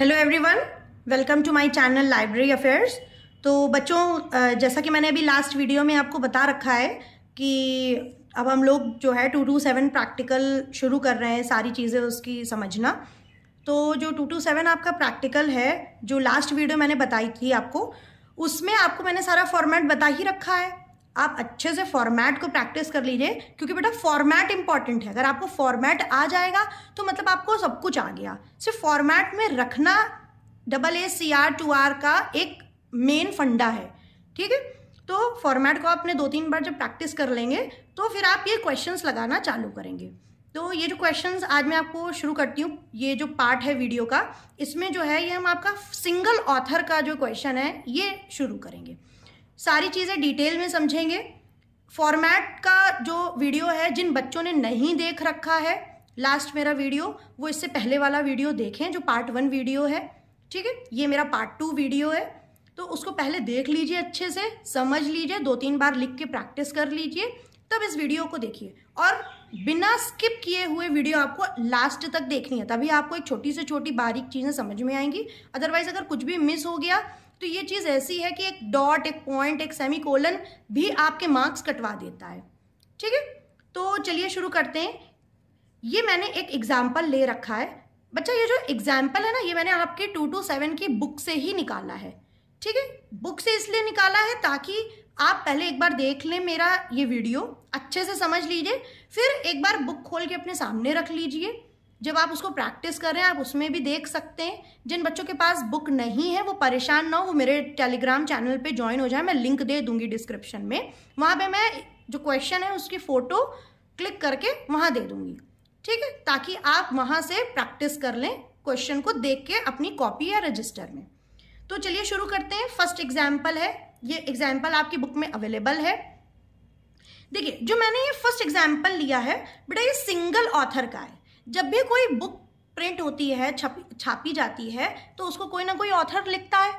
hello everyone welcome to my channel library affairs तो बच्चों जैसा कि मैंने अभी लास्ट वीडियो में आपको बता रखा है कि अब हम लोग जो है टू टू सेवन प्रैक्टिकल शुरू कर रहे हैं सारी चीज़ें उसकी समझना तो जो टू टू सेवन आपका प्रैक्टिकल है जो लास्ट वीडियो मैंने बताई थी आपको उसमें आपको मैंने सारा फॉर्मेट बता ही रखा है आप अच्छे से फॉर्मेट को प्रैक्टिस कर लीजिए क्योंकि बेटा फॉर्मेट इंपॉर्टेंट है अगर आपको फॉर्मेट आ जाएगा तो मतलब आपको सब कुछ आ गया सिर्फ फॉर्मेट में रखना double A C R two R का एक मेन फंडा है ठीक है तो फॉर्मेट को आपने दो तीन बार जब प्रैक्टिस कर लेंगे तो फिर आप ये क्वेश्चंस लगाना चालू करेंगे तो ये जो क्वेश्चंस आज मैं आपको शुरू करती हूँ ये जो पार्ट है वीडियो का इसमें जो है ये हम आपका सिंगल ऑथर का जो क्वेश्चन है ये शुरू करेंगे सारी चीज़ें डिटेल में समझेंगे फॉर्मेट का जो वीडियो है जिन बच्चों ने नहीं देख रखा है लास्ट मेरा वीडियो वो इससे पहले वाला वीडियो देखें जो पार्ट वन वीडियो है ठीक है ये मेरा पार्ट टू वीडियो है तो उसको पहले देख लीजिए अच्छे से समझ लीजिए दो तीन बार लिख के प्रैक्टिस कर लीजिए तब इस वीडियो को देखिए और बिना स्किप किए हुए वीडियो आपको लास्ट तक देखनी है तभी आपको एक छोटी से छोटी बारीक चीज़ें समझ में आएंगी अदरवाइज अगर कुछ भी मिस हो गया तो ये चीज़ ऐसी है कि एक डॉट एक पॉइंट एक सेमी कोलन भी आपके मार्क्स कटवा देता है ठीक है तो चलिए शुरू करते हैं ये मैंने एक एग्जाम्पल ले रखा है बच्चा ये जो एग्जाम्पल है ना ये मैंने आपके टू टू सेवन की बुक से ही निकाला है ठीक है बुक से इसलिए निकाला है ताकि आप पहले एक बार देख लें मेरा ये वीडियो अच्छे से समझ लीजिए फिर एक बार बुक खोल के अपने सामने रख लीजिए जब आप उसको प्रैक्टिस कर रहे हैं आप उसमें भी देख सकते हैं जिन बच्चों के पास बुक नहीं है वो परेशान ना हो वो मेरे टेलीग्राम चैनल पे ज्वाइन हो जाए मैं लिंक दे दूंगी डिस्क्रिप्शन में वहाँ पे मैं जो क्वेश्चन है उसकी फ़ोटो क्लिक करके वहाँ दे दूंगी ठीक है ताकि आप वहाँ से प्रैक्टिस कर लें क्वेश्चन को देख के अपनी कॉपी या रजिस्टर में तो चलिए शुरू करते हैं फर्स्ट एग्जाम्पल है ये एग्जाम्पल आपकी बुक में अवेलेबल है देखिए जो मैंने ये फर्स्ट एग्जाम्पल लिया है बेटा ये सिंगल ऑथर का है जब भी कोई बुक प्रिंट होती है छपी छापी जाती है तो उसको कोई ना कोई ऑथर लिखता है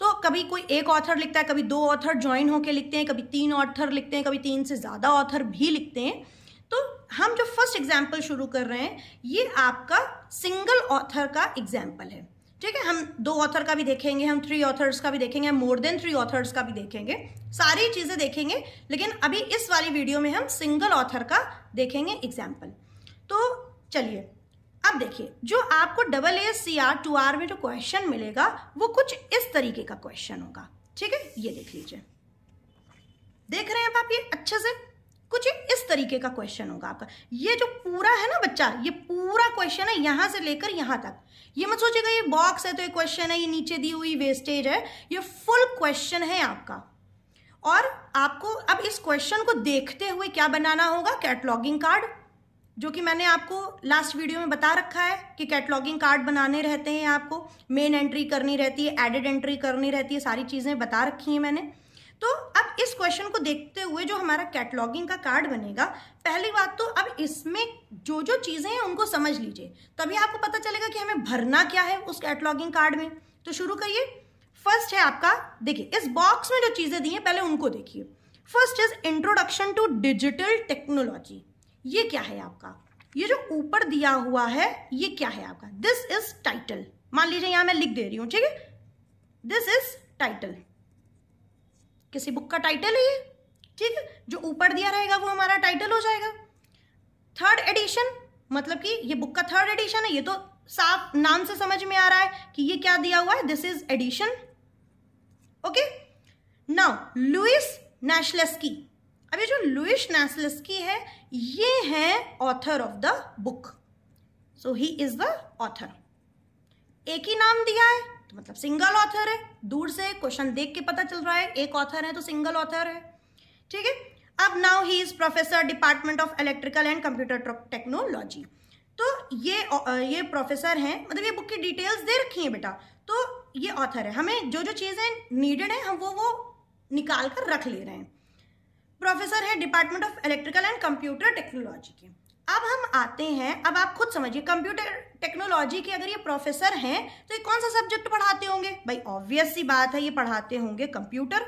तो कभी कोई एक ऑथर लिखता है कभी दो ऑथर ज्वाइन होकर लिखते हैं कभी तीन ऑथर लिखते हैं कभी तीन से ज़्यादा ऑथर भी लिखते हैं तो हम जो फर्स्ट एग्जाम्पल शुरू कर रहे हैं ये आपका सिंगल ऑथर का एग्जाम्पल है ठीक है हम दो ऑथर का भी देखेंगे हम थ्री ऑथर्स का भी देखेंगे मोर देन थ्री ऑथर्स का भी देखेंगे सारी चीज़ें देखेंगे लेकिन अभी इस वाली वीडियो में हम सिंगल ऑथर का देखेंगे एग्जाम्पल तो चलिए अब देखिए जो आपको double A C R two R में जो क्वेश्चन मिलेगा वो कुछ इस तरीके का क्वेश्चन होगा ठीक है ये देख लीजिए देख रहे हैं आप ये अच्छे से कुछ इस तरीके का क्वेश्चन होगा आपका ये जो पूरा है ना बच्चा ये पूरा क्वेश्चन है यहाँ से लेकर यहाँ तक ये मत सोचिएगा ये बॉक्स है तो ये क्वेश्चन है ये नीचे दी हुई वेस्टेज है ये फुल क्वेश्चन है आपका और आपको अब इस क्वेश्चन को देखते हुए क्या बनाना होगा कैटलॉगिंग कार्ड जो कि मैंने आपको लास्ट वीडियो में बता रखा है कि कैटलॉगिंग कार्ड बनाने रहते हैं आपको मेन एंट्री करनी रहती है एडेड एंट्री करनी रहती है सारी चीज़ें बता रखी हैं मैंने तो अब इस क्वेश्चन को देखते हुए जो हमारा कैटलॉगिंग का कार्ड बनेगा पहली बात तो अब इसमें जो जो चीज़ें हैं उनको समझ लीजिए तभी आपको पता चलेगा कि हमें भरना क्या है उस कैटलॉगिंग कार्ड में तो शुरू करिए फर्स्ट है आपका देखिए इस बॉक्स में जो चीज़ें दी हैं पहले उनको देखिए first is introduction to digital technology ये क्या है आपका ये जो ऊपर दिया हुआ है ये क्या है आपका दिस इज टाइटल मान लीजिए यहां मैं लिख दे रही हूं ठीक है दिस इज टाइटल किसी बुक का टाइटल है ये ठीक है जो ऊपर दिया रहेगा वो हमारा टाइटल हो जाएगा थर्ड एडिशन मतलब कि ये बुक का थर्ड एडिशन है ये तो साफ नाम से समझ में आ रहा है कि ये क्या दिया हुआ है this is edition okay now Louis Nashelsky अब ये जो लुइस नेसलस्की है ये है author of the book so he is the author एक ही नाम दिया है तो मतलब सिंगल ऑथर है दूर से क्वेश्चन देख के पता चल रहा है एक ऑथर है तो सिंगल ऑथर है ठीक है अब now he is professor department of electrical and computer technology तो ये ये प्रोफेसर हैं मतलब ये बुक की डिटेल्स दे रखी हैं बेटा तो ये ऑथर है हमें जो जो चीज़ें नीडेड हैं हम वो वो निकाल कर रख ले रहे हैं प्रोफेसर है department of electrical and computer technology के अब हम आते हैं अब आप खुद समझिए कंप्यूटर टेक्नोलॉजी के अगर ये प्रोफेसर हैं तो ये कौन सा सब्जेक्ट पढ़ाते होंगे भाई ऑब्वियस सी बात है ये पढ़ाते होंगे कंप्यूटर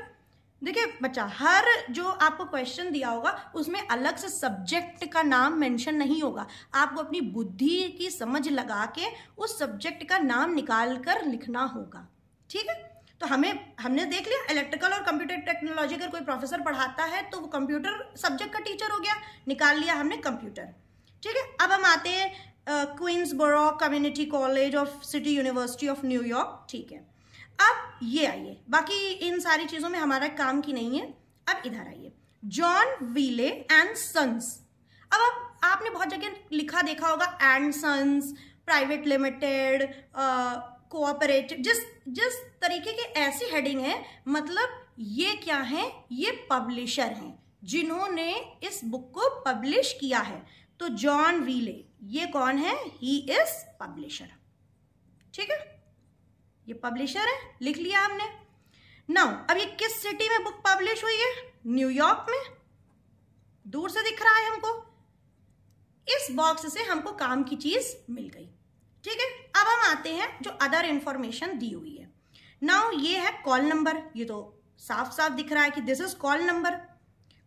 देखिए बच्चा हर जो आपको क्वेश्चन दिया होगा उसमें अलग से सब्जेक्ट का नाम मेंशन नहीं होगा आपको अपनी बुद्धि की समझ लगा के उस सब्जेक्ट का नाम निकाल कर लिखना होगा ठीक है तो हमें हमने देख लिया इलेक्ट्रिकल और कंप्यूटर टेक्नोलॉजी अगर कोई प्रोफेसर पढ़ाता है तो वो कंप्यूटर सब्जेक्ट का टीचर हो गया निकाल लिया हमने कंप्यूटर ठीक है अब हम आते हैं Queensborough Community College of City University of New York ठीक है अब ये आइए बाकी इन सारी चीज़ों में हमारा काम की नहीं है अब इधर आइए जॉन वीले एंड सन्स अब आप, आपने बहुत जगह लिखा देखा होगा and sons private limited cooperative जिस जिस तरीके की ऐसी हेडिंग है मतलब ये क्या है ये पब्लिशर हैं जिन्होंने इस बुक को पब्लिश किया है तो जॉन वीले ये कौन है ही इज पब्लिशर ठीक है ये पब्लिशर है लिख लिया हमने नाउ अब ये किस सिटी में बुक पब्लिश हुई है न्यूयॉर्क में दूर से दिख रहा है हमको इस बॉक्स से हमको काम की चीज मिल गई ठीक है अब हम आते हैं जो अदर इंफॉर्मेशन दी हुई है नाउ ये है कॉल नंबर ये तो साफ साफ दिख रहा है कि this is call number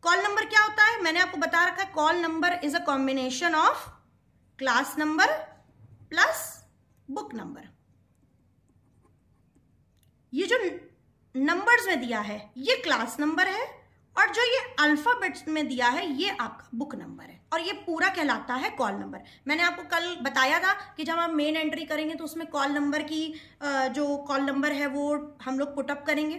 call number क्या होता है मैंने आपको बता रखा है call number is a combination of class number plus book number ये जो नंबर्स में दिया है ये क्लास नंबर है और जो ये अल्फाबेट्स में दिया है ये आपका बुक नंबर है और ये पूरा कहलाता है कॉल नंबर मैंने आपको कल बताया था कि जब हम मेन एंट्री करेंगे तो उसमें कॉल नंबर की जो कॉल नंबर है वो हम लोग पुटअप करेंगे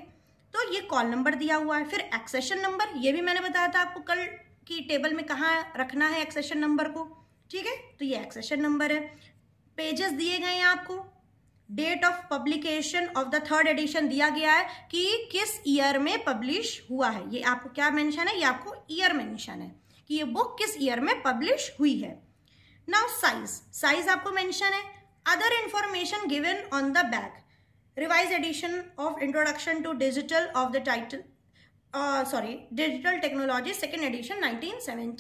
तो ये कॉल नंबर दिया हुआ है फिर एक्सेशन नंबर ये भी मैंने बताया था आपको कल की टेबल में कहाँ रखना है एक्सेशन नंबर को ठीक है तो ये एक्सेशन नंबर है पेजेस दिए गए हैं आपको date of publication of the third edition दिया गया है कि किस ईयर में पब्लिश हुआ है ये आपको क्या मेंशन है ये आपको ईयर मेंशन है कि ये बुक किस ईयर में पब्लिश हुई है नाउ साइज साइज आपको मेंशन है other information given on the back revise edition of introduction to digital of the title sorry digital technology second edition nineteen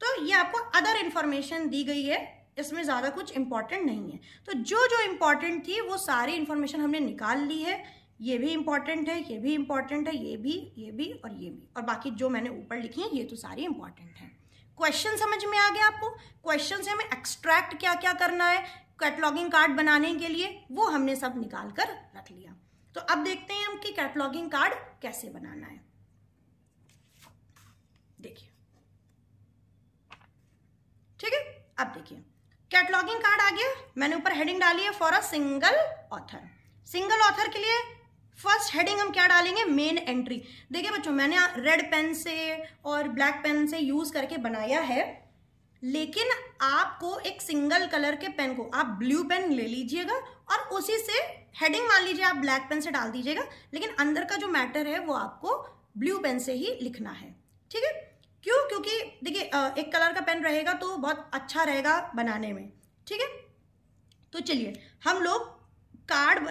तो ये आपको अदर इंफॉर्मेशन दी गई है इसमें ज़्यादा कुछ इंपॉर्टेंट नहीं है तो जो जो इम्पॉर्टेंट थी वो सारी इन्फॉर्मेशन हमने निकाल ली है ये भी इम्पॉर्टेंट है ये भी इम्पॉर्टेंट है ये भी ये भी और ये भी और बाकी जो मैंने ऊपर लिखी है ये तो सारी इंपॉर्टेंट है क्वेश्चन समझ में आ गया आपको क्वेश्चन से हमें एक्सट्रैक्ट क्या क्या करना है कैटलॉगिंग कार्ड बनाने के लिए वो हमने सब निकाल कर रख लिया तो अब देखते हैं हम कि कैटलॉगिंग कार्ड कैसे बनाना है देखिए ठीक है अब देखिए कैटलॉगिंग कार्ड आ गया मैंने ऊपर हेडिंग डाली है for a single author single author के लिए फर्स्ट हेडिंग हम क्या डालेंगे मेन एंट्री देखिए बच्चों मैंने रेड पेन से और ब्लैक पेन से यूज करके बनाया है लेकिन आपको एक सिंगल कलर के पेन को आप ब्लू पेन ले लीजिएगा और उसी से हेडिंग मान लीजिए आप ब्लैक पेन से डाल दीजिएगा लेकिन अंदर का जो मैटर है वो आपको ब्लू पेन से ही लिखना है ठीक है क्यों क्योंकि देखिए एक कलर का पेन रहेगा तो बहुत अच्छा रहेगा बनाने में ठीक है तो चलिए हम लोग कार्ड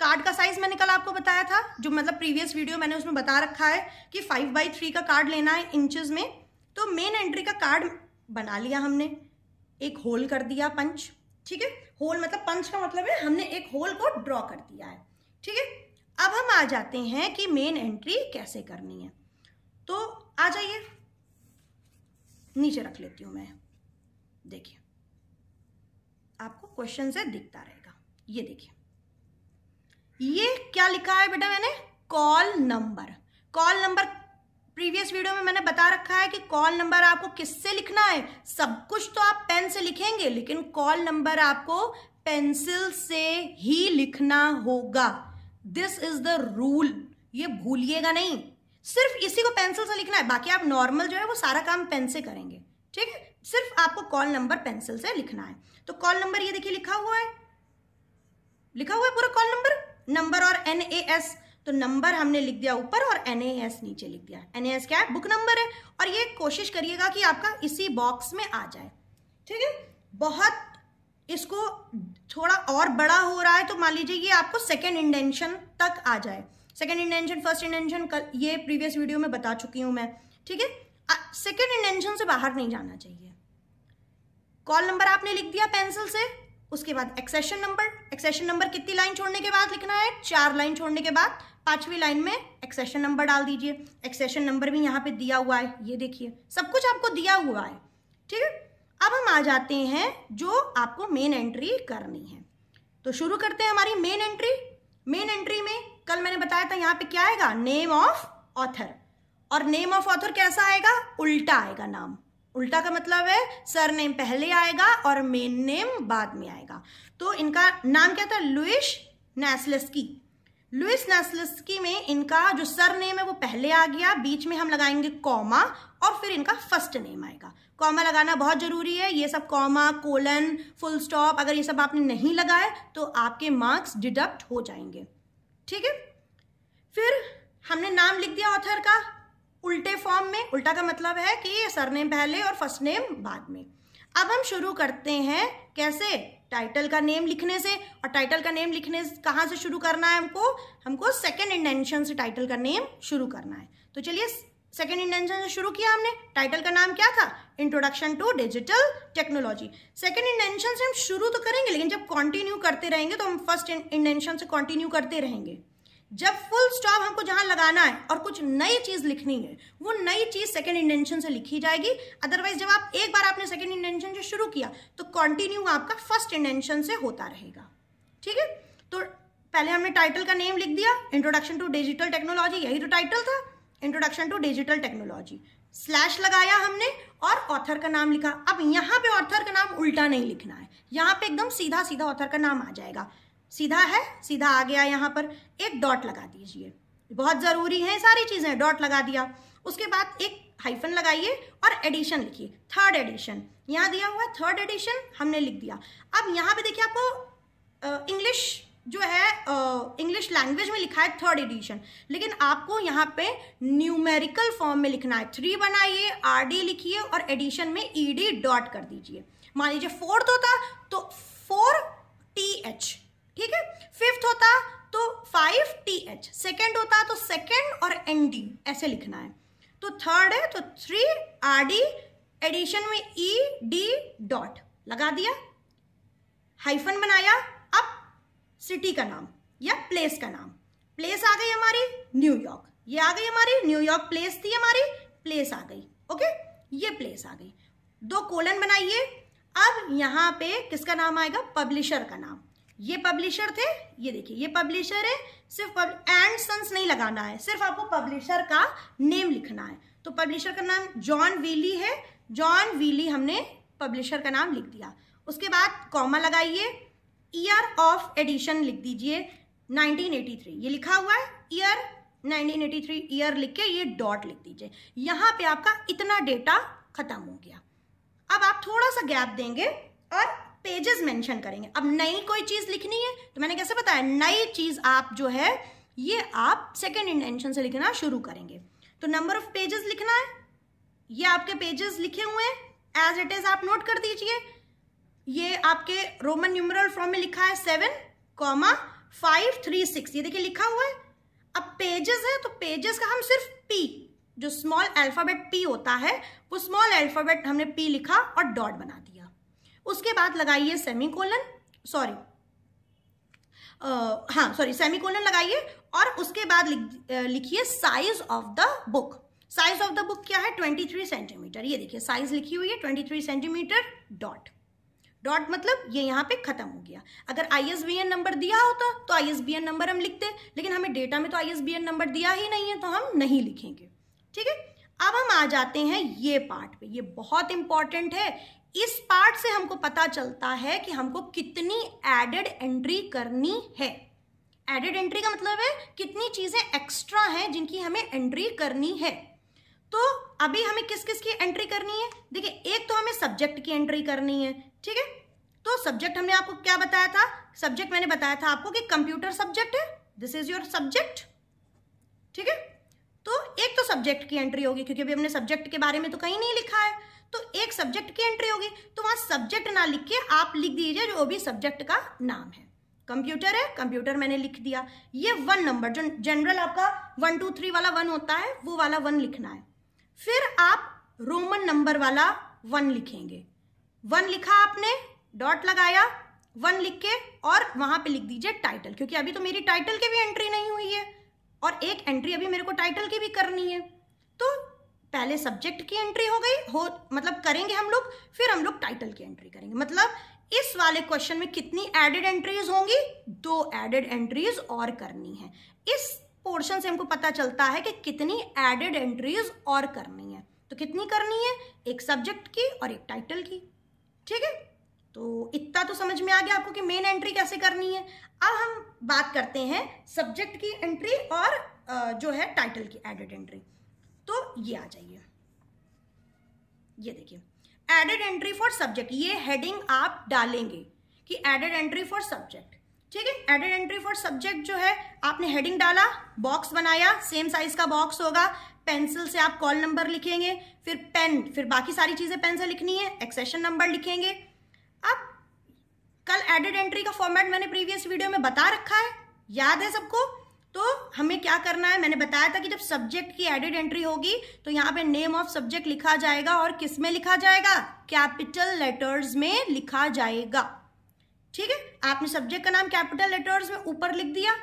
कार्ड का साइज मैंने कल आपको बताया था जो मतलब प्रीवियस वीडियो मैंने उसमें बता रखा है कि फाइव बाई थ्री का कार्ड लेना है इंचज में तो मेन एंट्री का कार्ड बना लिया हमने एक होल कर दिया पंच ठीक है होल मतलब पंच का मतलब है हमने एक होल को ड्रॉ कर दिया है ठीक है अब हम आ जाते हैं कि मेन एंट्री कैसे करनी है तो आ जाइए नीचे रख लेती हूँ मैं देखिए आपको क्वेश्चन से दिखता रहेगा ये देखिए ये क्या लिखा है बेटा मैंने call number call number previous video में मैंने बता रखा है कि कॉल नंबर आपको किससे लिखना है सब कुछ तो आप पेन से लिखेंगे लेकिन कॉल नंबर आपको पेंसिल से ही लिखना होगा दिस इज द रूल ये भूलिएगा नहीं सिर्फ इसी को पेंसिल से लिखना है बाकी आप नॉर्मल जो है वो सारा काम पेन से करेंगे ठीक है सिर्फ आपको कॉल नंबर पेंसिल से लिखना है तो कॉल नंबर ये देखिए लिखा हुआ है लिखा हुआ है पूरा कॉल नंबर नंबर और एन ए एस तो नंबर हमने लिख दिया ऊपर और एन ए एस नीचे लिख दिया एन क्या है बुक नंबर है और ये कोशिश करिएगा कि आपका इसी बॉक्स में आ जाए ठीक है बहुत इसको थोड़ा और बड़ा हो रहा है तो मान लीजिए ये आपको सेकेंड इंडेंशन तक आ जाए सेकेंड इंडेंशन फर्स्ट इंडेंशन ये प्रीवियस वीडियो में बता चुकी हूँ मैं ठीक है सेकेंड इंडेंशन से बाहर नहीं जाना चाहिए कॉल नंबर आपने लिख दिया पेंसिल से उसके बाद एक्सेशन नंबर एक्सेशन नंबर कितनी लाइन छोड़ने के बाद लिखना है चार लाइन छोड़ने के बाद पांचवी लाइन में एक्सेशन नंबर डाल दीजिए एक्सेशन नंबर भी यहाँ पे दिया हुआ है ये देखिए सब कुछ आपको दिया हुआ है ठीक है अब हम आ जाते हैं जो आपको मेन एंट्री करनी है तो शुरू करते हैं हमारी मेन एंट्री मेन एंट्री में कल मैंने बताया था यहाँ पे क्या आएगा नेम ऑफ ऑथर और नेम ऑफ ऑथर कैसा आएगा उल्टा आएगा नाम उल्टा का मतलब है सर नेम पहले आएगा और मेन नेम बाद में आएगा तो इनका नाम क्या था लुइस नेस्लस्की लुइस नेस्लस्की में इनका जो सर नेम है वो पहले आ गया बीच में हम लगाएंगे कॉमा और फिर इनका फर्स्ट नेम आएगा कॉमा लगाना बहुत जरूरी है ये सब कॉमा कोलन फुल स्टॉप अगर ये सब आपने नहीं लगाए तो आपके मार्क्स डिडक्ट हो जाएंगे ठीक है फिर हमने नाम लिख दिया ऑथर का उल्टे फॉर्म में उल्टा का मतलब है कि सरनेम पहले और फर्स्ट नेम बाद में अब हम शुरू करते हैं कैसे टाइटल का नेम लिखने से और टाइटल का नेम लिखने कहाँ से शुरू करना है हमको हमको सेकेंड इंटेंशन से टाइटल का नेम शुरू करना है तो चलिए सेकेंड इंटेंशन से शुरू किया हमने टाइटल का नाम क्या था introduction to digital technology second intention से हम शुरू तो करेंगे लेकिन जब कंटिन्यू करते रहेंगे तो हम फर्स्ट इंटेंशन से कंटिन्यू करते रहेंगे जब फुल स्टॉप हमको जहां लगाना है और कुछ नई चीज लिखनी है वो नई चीज सेकेंड इंटेंशन से लिखी जाएगी अदरवाइज जब आप एक बार आपने सेकेंड इंटेंशन से शुरू किया तो कंटिन्यू आपका फर्स्ट इंटेंशन से होता रहेगा ठीक है तो पहले हमने टाइटल का नेम लिख दिया इंट्रोडक्शन टू डिजिटल टेक्नोलॉजी यही तो टाइटल था introduction to digital technology slash लगाया हमने और ऑथर का नाम लिखा अब यहाँ पे ऑथर का नाम उल्टा नहीं लिखना है यहाँ पे एकदम सीधा सीधा ऑथर का नाम आ जाएगा सीधा है सीधा आ गया यहाँ पर एक डॉट लगा दीजिए बहुत ज़रूरी है सारी चीज़ें डॉट लगा दिया उसके बाद एक हाइफन लगाइए और एडिशन लिखिए थर्ड एडिशन यहाँ दिया हुआ है थर्ड एडिशन हमने लिख दिया अब यहाँ पे देखिए आपको इंग्लिश जो है इंग्लिश लैंग्वेज में लिखा है थर्ड एडिशन लेकिन आपको यहाँ पे न्यूमेरिकल फॉर्म में लिखना है थ्री बनाइए आर डी लिखिए और एडिशन में ई डी डॉट कर दीजिए मान लीजिए फोर्थ होता तो फोर टी एच ठीक है फिफ्थ होता तो फाइव टी एच सेकेंड होता तो सेकेंड और एन डी ऐसे लिखना है तो थर्ड है तो थ्री आर डी एडिशन में ई डी डॉट लगा दिया हाइफन बनाया अब सिटी का नाम या प्लेस का नाम प्लेस आ गई हमारी न्यूयॉर्क ये आ गई हमारी न्यूयॉर्क प्लेस थी हमारी प्लेस आ गई ओके ये प्लेस आ गई दो कोलन बनाइए अब यहां पे किसका नाम आएगा पब्लिशर का नाम ये पब्लिशर थे ये देखिए ये पब्लिशर है सिर्फ एंड सन्स नहीं लगाना है सिर्फ आपको पब्लिशर का नेम लिखना है तो पब्लिशर का नाम जॉन वीली है जॉन वीली हमने पब्लिशर का नाम लिख दिया उसके बाद कॉमा लगाइए ईयर ऑफ एडिशन लिख दीजिए 1983 ये लिखा हुआ है ईयर 1983 ईयर लिख के ये डॉट लिख दीजिए यहाँ पे आपका इतना डेटा खत्म हो गया अब आप थोड़ा सा गैप देंगे और पेजेस मेंशन करेंगे अब नई कोई चीज़ लिखनी है तो मैंने कैसे बताया नई चीज़ आप जो है ये आप सेकेंड इंटेंशन से लिखना शुरू करेंगे तो नंबर ऑफ पेजेस लिखना है ये आपके पेजेस लिखे हुए हैं एज इट इज आप नोट कर दीजिए ये आपके रोमन न्यूमरल फॉर्म में लिखा है seven comma five three six ये देखिए लिखा हुआ है अब पेजेस है तो पेजेस का हम सिर्फ पी जो स्मॉल अल्फाबेट पी होता है वो स्मॉल अल्फाबेट हमने पी लिखा और डॉट बना दिया उसके बाद लगाइए सेमीकोलन सॉरी हाँ सॉरी सेमीकोलन लगाइए और उसके बाद लिखिए size of the book size of the book क्या है 23 सेंटीमीटर ये देखिए साइज लिखी हुई है 23 सेंटीमीटर डॉट डॉट मतलब ये यहाँ पे खत्म हो गया अगर आईएसबीएन नंबर दिया होता तो एन तो नंबर हम लिखते लेकिन हमें डेटा में तो एन नंबर दिया ही नहीं है तो हम नहीं लिखेंगे ठीक है अब हम आ जाते हैं ये पार्ट पे ये बहुत इंपॉर्टेंट है इस पार्ट से हमको पता चलता है कि हमको कितनी एडेड एंट्री करनी है एडेड एंट्री का मतलब है कितनी चीज़ें एक्स्ट्रा हैं जिनकी हमें एंट्री करनी है तो अभी हमें किस किस की एंट्री करनी है देखिए एक तो हमें सब्जेक्ट की एंट्री करनी है ठीक है तो सब्जेक्ट हमने आपको क्या बताया था सब्जेक्ट मैंने बताया था आपको कि कंप्यूटर सब्जेक्ट है दिस इज योर सब्जेक्ट ठीक है तो एक तो सब्जेक्ट की एंट्री होगी क्योंकि अभी हमने सब्जेक्ट के बारे में तो कहीं नहीं लिखा है तो एक सब्जेक्ट की एंट्री होगी तो वहां सब्जेक्ट ना लिख के आप लिख दीजिए जो भी सब्जेक्ट का नाम है कंप्यूटर है कंप्यूटर मैंने लिख दिया ये वन नंबर जो जनरल आपका वन टू थ्री वाला वन होता है वो वाला वन लिखना है फिर आप रोमन नंबर वाला वन लिखेंगे वन लिखा आपने डॉट लगाया वन लिख के और वहां पे लिख दीजिए टाइटल क्योंकि अभी तो मेरी टाइटल की भी एंट्री नहीं हुई है और एक एंट्री अभी मेरे को टाइटल की भी करनी है तो पहले सब्जेक्ट की एंट्री हो गई हो मतलब करेंगे हम लोग फिर हम लोग टाइटल की एंट्री करेंगे मतलब इस वाले क्वेश्चन में कितनी एडेड एंट्रीज होंगी दो एडेड एंट्रीज और करनी है इस पोर्शन से हमको पता चलता है कि कितनी एडेड एंट्रीज और करनी है तो कितनी करनी है एक सब्जेक्ट की और एक टाइटल की ठीक है तो इतना तो समझ में आ गया आपको कि मेन एंट्री कैसे करनी है अब हम बात करते हैं सब्जेक्ट की एंट्री और जो है टाइटल की एडेड एंट्री तो ये आ जाइए ये देखिए एडेड एंट्री फॉर सब्जेक्ट ये हेडिंग आप डालेंगे कि एडेड एंट्री फॉर सब्जेक्ट ठीक है एडेड एंट्री फॉर सब्जेक्ट जो है आपने हेडिंग डाला बॉक्स बनाया सेम साइज का बॉक्स होगा पेंसिल से आप कॉल नंबर लिखेंगे फिर पेन फिर बाकी सारी चीज़ें पेन से लिखनी है एक्सेशन नंबर लिखेंगे अब कल एडेड एंट्री का फॉर्मेट मैंने प्रीवियस वीडियो में बता रखा है याद है सबको तो हमें क्या करना है मैंने बताया था कि जब सब्जेक्ट की एडिड एंट्री होगी तो यहाँ पे नेम ऑफ सब्जेक्ट लिखा जाएगा और किस में लिखा जाएगा कैपिटल लेटर्स में लिखा जाएगा ठीक है आपने सब्जेक्ट का नाम कैपिटल लेटर्स में ऊपर लिख दिया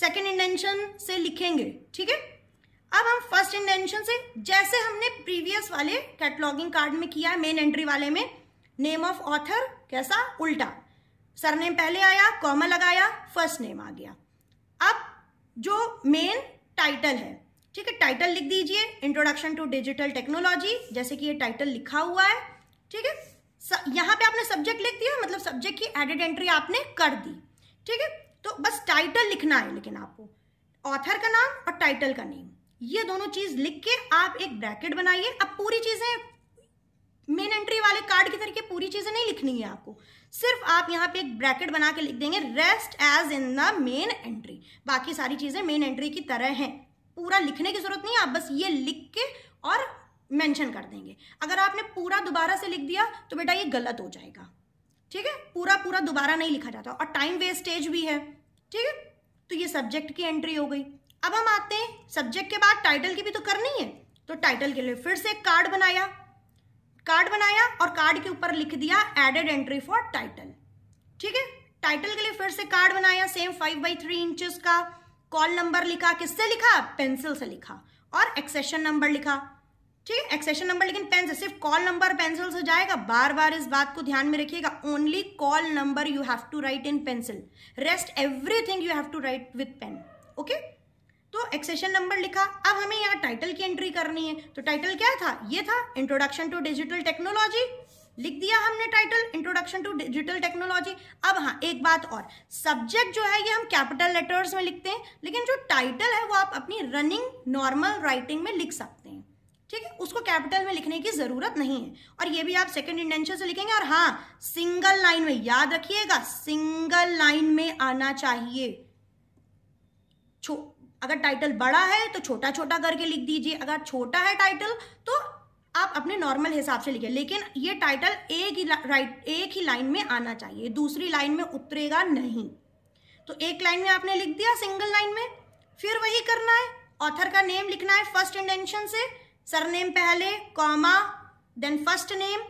सेकेंड इंटेंशन से लिखेंगे ठीक है अब हम फर्स्ट इंटेंशन से जैसे हमने प्रीवियस वाले कैटलॉगिंग कार्ड में किया है मेन एंट्री वाले में नेम ऑफ ऑथर कैसा उल्टा सरनेम पहले आया कॉमा लगाया फर्स्ट नेम आ गया जो मेन टाइटल है ठीक है टाइटल लिख दीजिए इंट्रोडक्शन टू डिजिटल टेक्नोलॉजी जैसे कि ये टाइटल लिखा हुआ है ठीक है यहाँ पे आपने सब्जेक्ट लिख दिया मतलब सब्जेक्ट की एडिड एंट्री आपने कर दी ठीक है तो बस टाइटल लिखना है लेकिन आपको ऑथर का नाम और टाइटल का नेम ये दोनों चीज लिख के आप एक ब्रैकेट बनाइए अब पूरी चीजें मेन एंट्री वाले कार्ड की तरीके पूरी चीजें नहीं लिखनी है आपको सिर्फ आप यहाँ पे एक ब्रैकेट बना के लिख देंगे rest as in the main entry बाकी सारी चीज़ें मेन एंट्री की तरह हैं पूरा लिखने की ज़रूरत नहीं है आप बस ये लिख के और मेंशन कर देंगे अगर आपने पूरा दोबारा से लिख दिया तो बेटा ये गलत हो जाएगा ठीक है पूरा पूरा दोबारा नहीं लिखा जाता और टाइम वेस्टेज भी है ठीक है तो ये सब्जेक्ट की एंट्री हो गई अब हम आते हैं सब्जेक्ट के बाद टाइटल की भी तो करनी है तो टाइटल के लिए फिर से एक कार्ड बनाया कार्ड बनाया और कार्ड के ऊपर लिख दिया एडेड एंट्री फॉर टाइटल ठीक है टाइटल के लिए फिर से कार्ड बनाया same five by three inches का कॉल नंबर लिखा किससे लिखा पेंसिल से लिखा और एक्सेशन नंबर लिखा ठीक है एक्सेशन नंबर लेकिन पेन से सिर्फ कॉल नंबर पेंसिल से जाएगा बार बार इस बात को ध्यान में रखिएगा only call number you have to write in pencil rest everything you have to write with pen okay तो एक्सेशन नंबर लिखा अब हमें यहाँ टाइटल की एंट्री करनी है तो टाइटल क्या था ये था इंट्रोडक्शन टू डिजिटल टेक्नोलॉजी लिख दिया हमने title introduction to digital technology अब हाँ एक बात और सब्जेक्ट जो है ये हम कैपिटल लेटर्स में लिखते हैं लेकिन जो टाइटल है वो आप अपनी रनिंग नॉर्मल राइटिंग में लिख सकते हैं ठीक है उसको कैपिटल में लिखने की ज़रूरत नहीं है और ये भी आप सेकेंड इंटेंशन से लिखेंगे और हाँ सिंगल लाइन में याद रखिएगा सिंगल लाइन में आना चाहिए अगर टाइटल बड़ा है तो छोटा छोटा करके लिख दीजिए अगर छोटा है टाइटल तो आप अपने नॉर्मल हिसाब से लिखिए लेकिन ये टाइटल एक ही राइट एक ही लाइन में आना चाहिए दूसरी लाइन में उतरेगा नहीं तो एक लाइन में आपने लिख दिया सिंगल लाइन में फिर वही करना है ऑथर का नेम लिखना है फर्स्ट इंटेंशन से सरनेम पहले कॉमा देन फर्स्ट नेम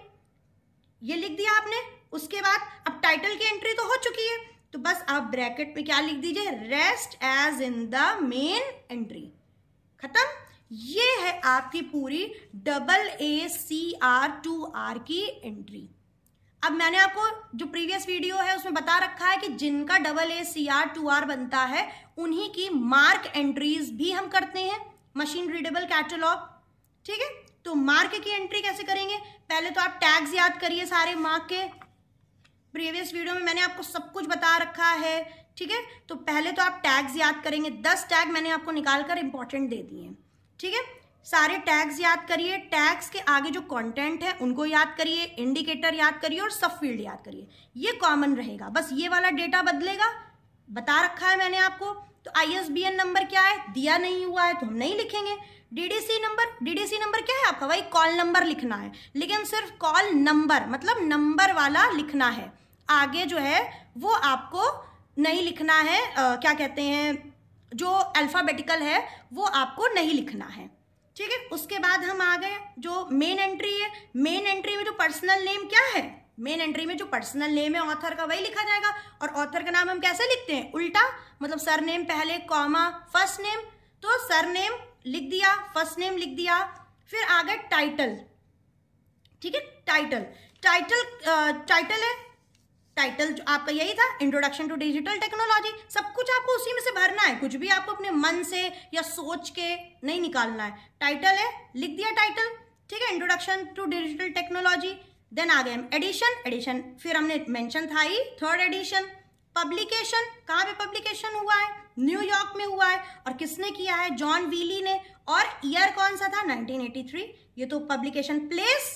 ये लिख दिया आपने उसके बाद अब टाइटल की एंट्री तो हो चुकी है तो बस आप ब्रैकेट में क्या लिख दीजिए rest as in the main entry खत्म ये है आपकी पूरी double A C R two R की एंट्री अब मैंने आपको जो प्रीवियस वीडियो है उसमें बता रखा है कि जिनका double A C R two R बनता है उन्हीं की मार्क एंट्रीज भी हम करते हैं मशीन रीडेबल कैटलॉग ठीक है तो मार्क की एंट्री कैसे करेंगे पहले तो आप टैग्स याद करिए सारे मार्क के प्रीवियस वीडियो में मैंने आपको सब कुछ बता रखा है ठीक है तो पहले तो आप टैग्स याद करेंगे दस टैग मैंने आपको निकाल कर इम्पॉर्टेंट दे दिए ठीक है सारे टैग्स याद करिए टैग्स के आगे जो कंटेंट है उनको याद करिए इंडिकेटर याद करिए और सब फील्ड याद करिए ये कॉमन रहेगा बस ये वाला डेटा बदलेगा बता रखा है मैंने आपको तो आई नंबर क्या है दिया नहीं हुआ है तो हम नहीं लिखेंगे डीडीसी नंबर डीडीसी नंबर क्या है आपका भाई कॉल नंबर लिखना है लेकिन सिर्फ कॉल नंबर मतलब नंबर वाला लिखना है आगे जो है वो आपको नहीं लिखना है आ, क्या कहते हैं जो अल्फ़ाबेटिकल है वो आपको नहीं लिखना है ठीक है उसके बाद हम आ गए जो मेन एंट्री है मेन एंट्री में जो पर्सनल नेम क्या है मेन एंट्री में जो पर्सनल नेम है ऑथर का वही लिखा जाएगा और ऑथर का नाम हम कैसे लिखते हैं उल्टा मतलब सर नेम पहले कॉमा फर्स्ट नेम तो सर नेम लिख दिया फर्स्ट नेम लिख दिया फिर आ गए टाइटल ठीक है टाइटल टाइटल टाइटल है टाइटल जो आपका यही था इंट्रोडक्शन टू डिजिटल टेक्नोलॉजी सब कुछ आपको उसी में से भरना है कुछ भी आपको अपने मन से या सोच के नहीं निकालना है टाइटल है लिख दिया टाइटल ठीक है introduction to digital technology then आ गए हम एडिशन एडिशन फिर हमने मेंशन था ही थर्ड एडिशन पब्लिकेशन कहाँ पे पब्लिकेशन हुआ है न्यूयॉर्क में हुआ है और किसने किया है जॉन वीली ने और ईयर कौन सा था 1983 ये तो पब्लिकेशन प्लेस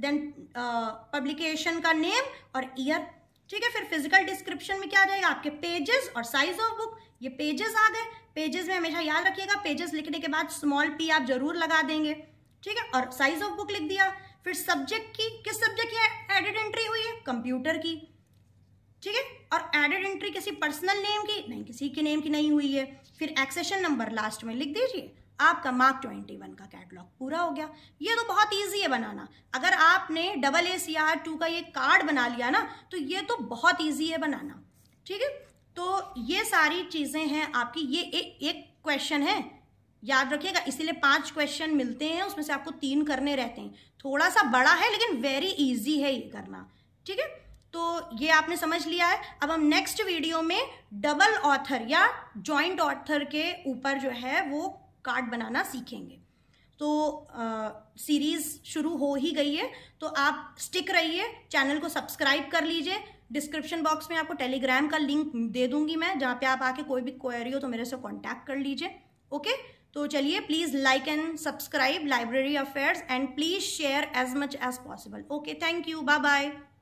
देन पब्लिकेशन का नेम और ईयर ठीक है फिर फिजिकल डिस्क्रिप्शन में क्या आ जाएगा आपके पेजेस और साइज ऑफ बुक ये पेजेस आ गए पेजेस में हमेशा याद रखिएगा पेजेस लिखने के बाद स्मॉल पी आप जरूर लगा देंगे ठीक है और साइज ऑफ बुक लिख दिया फिर सब्जेक्ट की किस सब्जेक्ट की एडेड एंट्री हुई है कंप्यूटर की ठीक है और एडेड एंट्री किसी पर्सनल नेम की नहीं किसी के नेम की नहीं हुई है फिर एक्सेशन नंबर लास्ट में लिख दीजिए आपका मार्क ट्वेंटी वन का कैटलॉग पूरा हो गया ये तो बहुत ईजी है बनाना अगर आपने double A C R two का ये कार्ड बना लिया ना तो ये तो बहुत ईजी है बनाना ठीक है तो ये सारी चीज़ें हैं आपकी ये ए, एक क्वेश्चन है याद रखिएगा इसीलिए पांच क्वेश्चन मिलते हैं उसमें से आपको तीन करने रहते हैं थोड़ा सा बड़ा है लेकिन वेरी इजी है ये करना ठीक है तो ये आपने समझ लिया है अब हम नेक्स्ट वीडियो में डबल ऑथर या जॉइंट ऑथर के ऊपर जो है वो कार्ड बनाना सीखेंगे तो सीरीज़ शुरू हो ही गई है तो आप स्टिक रहिए चैनल को सब्सक्राइब कर लीजिए डिस्क्रिप्शन बॉक्स में आपको टेलीग्राम का लिंक दे दूंगी मैं जहाँ पे आप आके कोई भी क्वेरी हो तो मेरे से कांटेक्ट कर लीजिए ओके तो चलिए please like and subscribe library affairs and please share as much as possible okay thank you bye bye